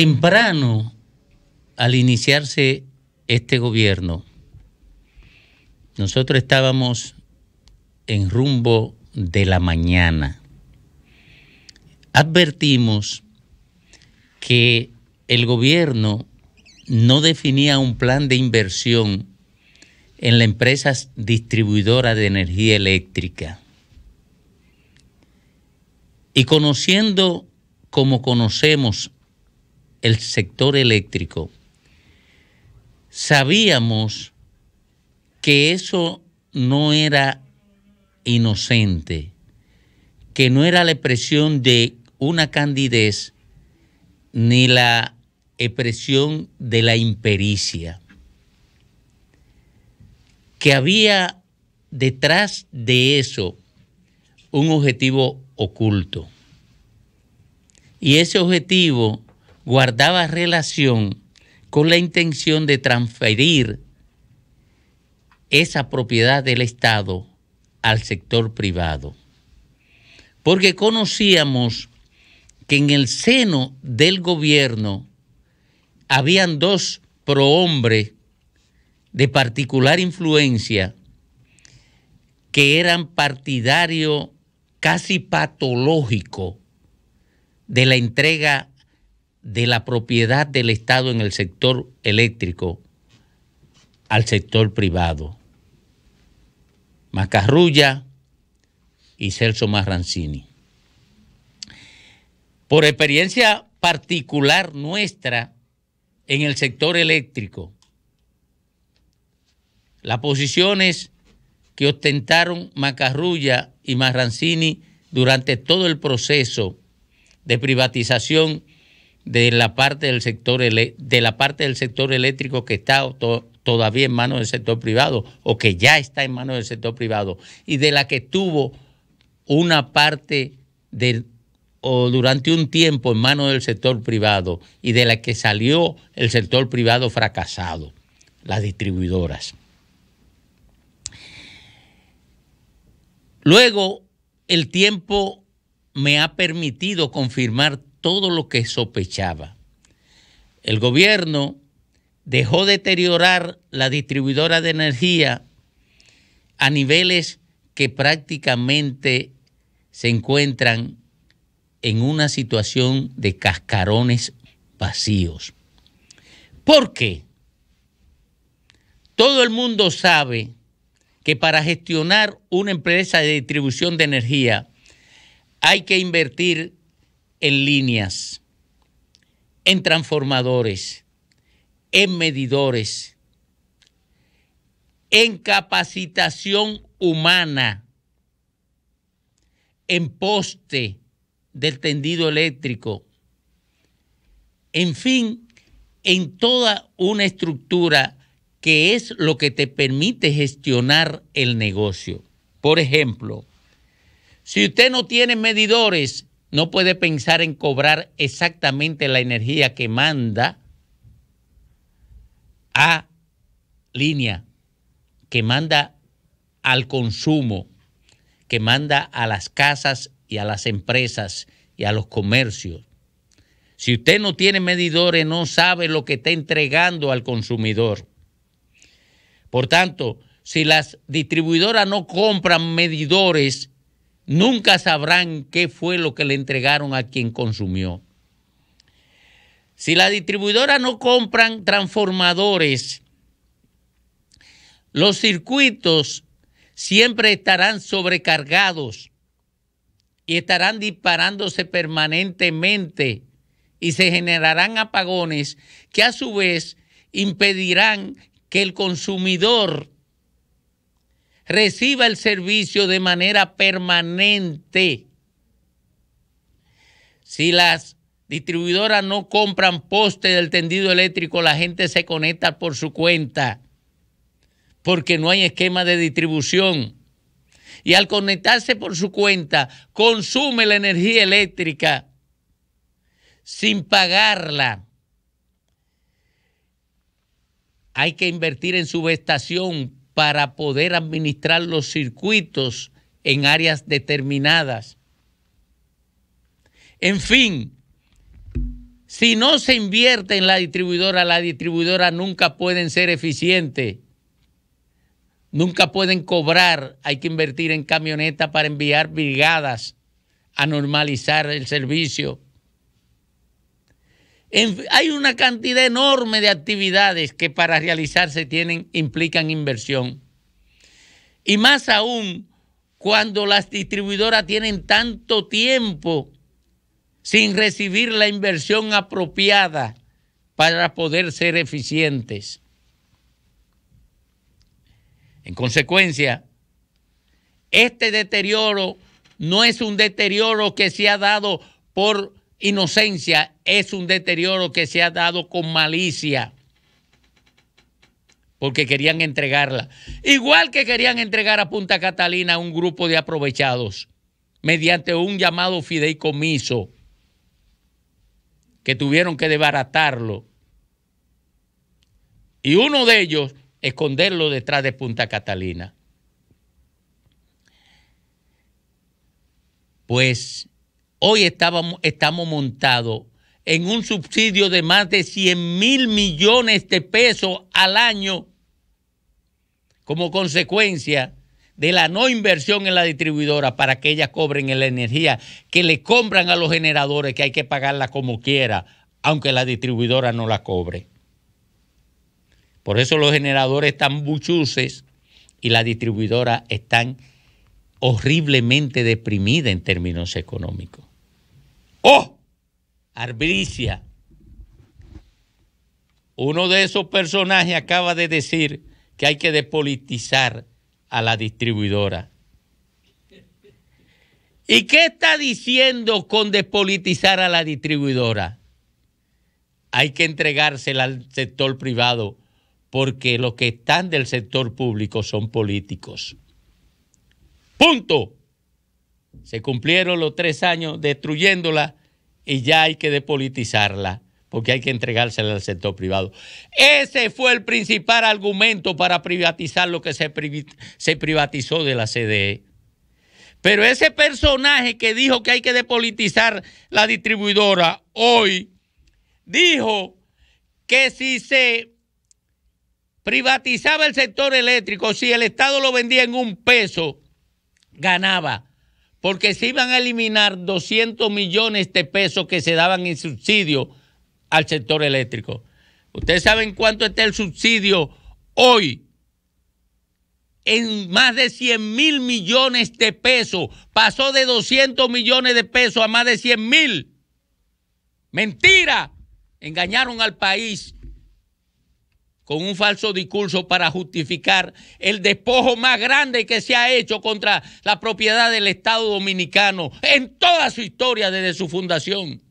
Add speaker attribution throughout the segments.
Speaker 1: temprano al iniciarse este gobierno, nosotros estábamos en rumbo de la mañana. Advertimos que el gobierno no definía un plan de inversión en la empresa distribuidora de energía eléctrica. Y conociendo como conocemos el sector eléctrico, sabíamos que eso no era inocente, que no era la expresión de una candidez ni la expresión de la impericia, que había detrás de eso un objetivo oculto. Y ese objetivo guardaba relación con la intención de transferir esa propiedad del Estado al sector privado. Porque conocíamos que en el seno del gobierno habían dos prohombres de particular influencia que eran partidario casi patológico de la entrega de la propiedad del Estado en el sector eléctrico al sector privado. Macarrulla y Celso Marrancini. Por experiencia particular nuestra en el sector eléctrico, las posiciones que ostentaron Macarrulla y Marrancini durante todo el proceso de privatización de la parte del sector de la parte del sector eléctrico que está todavía en manos del sector privado o que ya está en manos del sector privado y de la que tuvo una parte o durante un tiempo en manos del sector privado y de la que salió el sector privado fracasado, las distribuidoras. Luego, el tiempo me ha permitido confirmar todo lo que sospechaba. El gobierno dejó deteriorar la distribuidora de energía a niveles que prácticamente se encuentran en una situación de cascarones vacíos. ¿Por qué? Todo el mundo sabe que para gestionar una empresa de distribución de energía hay que invertir en líneas, en transformadores, en medidores, en capacitación humana, en poste del tendido eléctrico, en fin, en toda una estructura que es lo que te permite gestionar el negocio. Por ejemplo, si usted no tiene medidores, no puede pensar en cobrar exactamente la energía que manda a línea, que manda al consumo, que manda a las casas y a las empresas y a los comercios. Si usted no tiene medidores, no sabe lo que está entregando al consumidor. Por tanto, si las distribuidoras no compran medidores, Nunca sabrán qué fue lo que le entregaron a quien consumió. Si la distribuidora no compran transformadores, los circuitos siempre estarán sobrecargados y estarán disparándose permanentemente y se generarán apagones que a su vez impedirán que el consumidor reciba el servicio de manera permanente. Si las distribuidoras no compran poste del tendido eléctrico, la gente se conecta por su cuenta, porque no hay esquema de distribución. Y al conectarse por su cuenta, consume la energía eléctrica sin pagarla. Hay que invertir en subestación para poder administrar los circuitos en áreas determinadas. En fin, si no se invierte en la distribuidora, la distribuidora nunca pueden ser eficiente. Nunca pueden cobrar, hay que invertir en camionetas para enviar brigadas a normalizar el servicio hay una cantidad enorme de actividades que para realizarse tienen, implican inversión. Y más aún cuando las distribuidoras tienen tanto tiempo sin recibir la inversión apropiada para poder ser eficientes. En consecuencia, este deterioro no es un deterioro que se ha dado por inocencia es un deterioro que se ha dado con malicia, porque querían entregarla. Igual que querían entregar a Punta Catalina a un grupo de aprovechados mediante un llamado fideicomiso que tuvieron que desbaratarlo. Y uno de ellos, esconderlo detrás de Punta Catalina. Pues Hoy estábamos, estamos montados en un subsidio de más de 100 mil millones de pesos al año como consecuencia de la no inversión en la distribuidora para que ellas cobren la energía que le compran a los generadores, que hay que pagarla como quiera, aunque la distribuidora no la cobre. Por eso los generadores están buchuces y la distribuidora están horriblemente deprimida en términos económicos. ¡Oh! Arbricia. Uno de esos personajes acaba de decir que hay que despolitizar a la distribuidora. ¿Y qué está diciendo con despolitizar a la distribuidora? Hay que entregársela al sector privado porque los que están del sector público son políticos. Punto. Se cumplieron los tres años destruyéndola y ya hay que depolitizarla porque hay que entregársela al sector privado. Ese fue el principal argumento para privatizar lo que se, se privatizó de la CDE. Pero ese personaje que dijo que hay que depolitizar la distribuidora hoy, dijo que si se privatizaba el sector eléctrico, si el Estado lo vendía en un peso, ganaba porque se iban a eliminar 200 millones de pesos que se daban en subsidio al sector eléctrico. Ustedes saben cuánto está el subsidio hoy en más de 100 mil millones de pesos. Pasó de 200 millones de pesos a más de 100 mil. Mentira. Engañaron al país con un falso discurso para justificar el despojo más grande que se ha hecho contra la propiedad del Estado dominicano en toda su historia desde su fundación.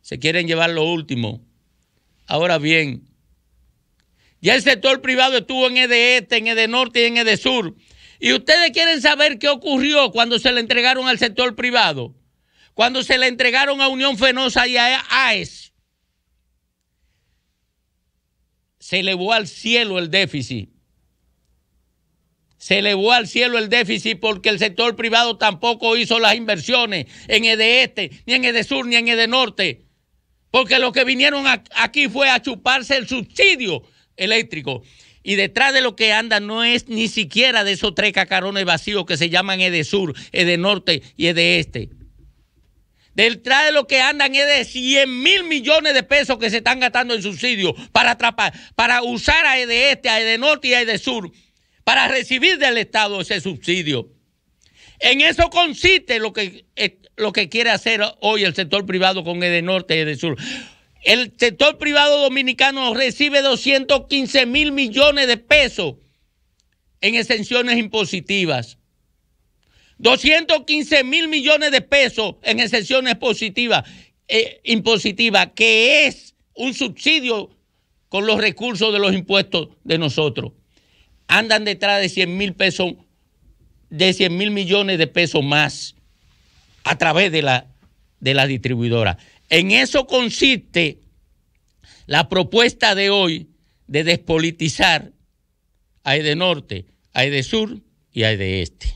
Speaker 1: Se quieren llevar lo último. Ahora bien, ya el sector privado estuvo en EDE este, en EDE norte y en EDE sur. Y ustedes quieren saber qué ocurrió cuando se le entregaron al sector privado, cuando se le entregaron a Unión Fenosa y a AES se elevó al cielo el déficit. Se elevó al cielo el déficit porque el sector privado tampoco hizo las inversiones en EDE este, ni en EDESUR, Sur, ni en EDE Norte. Porque lo que vinieron aquí fue a chuparse el subsidio eléctrico. Y detrás de lo que anda no es ni siquiera de esos tres cacarones vacíos que se llaman EDESUR, Sur, EDE Norte y EDE Este. Detrás de lo que andan es de 100 mil millones de pesos que se están gastando en subsidios para atrapar, para usar a EDE este, a EDE norte y a EDE sur, para recibir del Estado ese subsidio. En eso consiste lo que, eh, lo que quiere hacer hoy el sector privado con EDE norte y EDE sur. El sector privado dominicano recibe 215 mil millones de pesos en exenciones impositivas. 215 mil millones de pesos en excepciones positivas, eh, impositivas, que es un subsidio con los recursos de los impuestos de nosotros. Andan detrás de 100 mil pesos, de mil millones de pesos más a través de la, de la distribuidora. En eso consiste la propuesta de hoy de despolitizar Hay de Norte, hay de Sur y hay de Este.